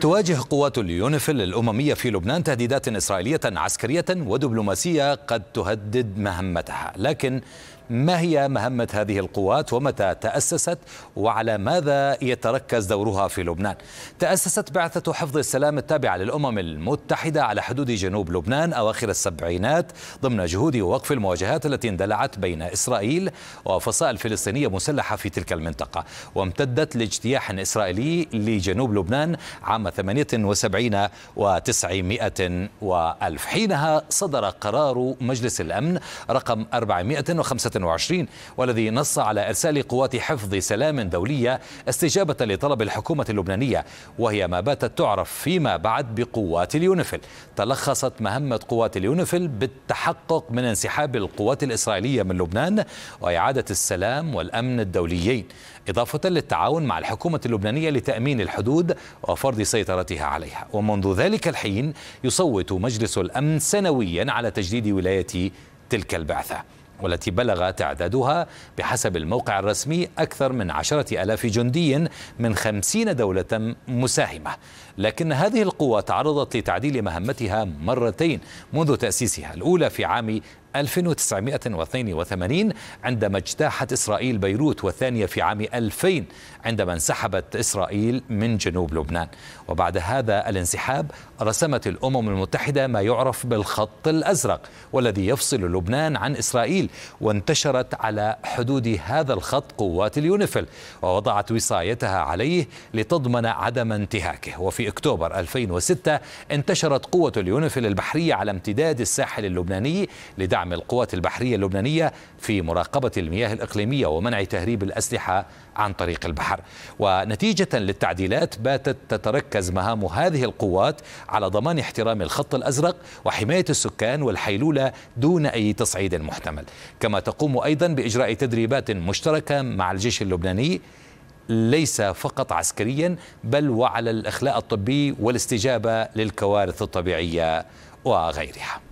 تواجه قوات اليونيفيل الأممية في لبنان تهديدات إسرائيلية عسكرية ودبلوماسية قد تهدد مهمتها لكن ما هي مهمة هذه القوات ومتى تأسست وعلى ماذا يتركز دورها في لبنان تأسست بعثة حفظ السلام التابعة للأمم المتحدة على حدود جنوب لبنان أواخر السبعينات ضمن جهود وقف المواجهات التي اندلعت بين إسرائيل وفصائل فلسطينية مسلحة في تلك المنطقة وامتدت لاجتياح إسرائيلي لجنوب لبنان عام 78 و900 وألف حينها صدر قرار مجلس الأمن رقم 455 2023 والذي نص على إرسال قوات حفظ سلام دولية استجابة لطلب الحكومة اللبنانية وهي ما باتت تعرف فيما بعد بقوات اليونيفل تلخصت مهمة قوات اليونيفل بالتحقق من انسحاب القوات الإسرائيلية من لبنان وإعادة السلام والأمن الدوليين إضافة للتعاون مع الحكومة اللبنانية لتأمين الحدود وفرض سيطرتها عليها ومنذ ذلك الحين يصوت مجلس الأمن سنويا على تجديد ولاية تلك البعثة والتي بلغ تعدادها بحسب الموقع الرسمي أكثر من عشرة ألاف جندي من خمسين دولة مساهمة لكن هذه القوى تعرضت لتعديل مهمتها مرتين منذ تأسيسها الأولى في عام 1982 عندما اجتاحت إسرائيل بيروت والثانية في عام 2000 عندما انسحبت إسرائيل من جنوب لبنان وبعد هذا الانسحاب رسمت الأمم المتحدة ما يعرف بالخط الأزرق والذي يفصل لبنان عن إسرائيل وانتشرت على حدود هذا الخط قوات اليونيفل ووضعت وصايتها عليه لتضمن عدم انتهاكه وفي أكتوبر 2006 انتشرت قوة اليونيفل البحرية على امتداد الساحل اللبناني لدعم دعم القوات البحرية اللبنانية في مراقبة المياه الإقليمية ومنع تهريب الأسلحة عن طريق البحر ونتيجة للتعديلات باتت تتركز مهام هذه القوات على ضمان احترام الخط الأزرق وحماية السكان والحيلولة دون أي تصعيد محتمل كما تقوم أيضا بإجراء تدريبات مشتركة مع الجيش اللبناني ليس فقط عسكريا بل وعلى الإخلاء الطبي والاستجابة للكوارث الطبيعية وغيرها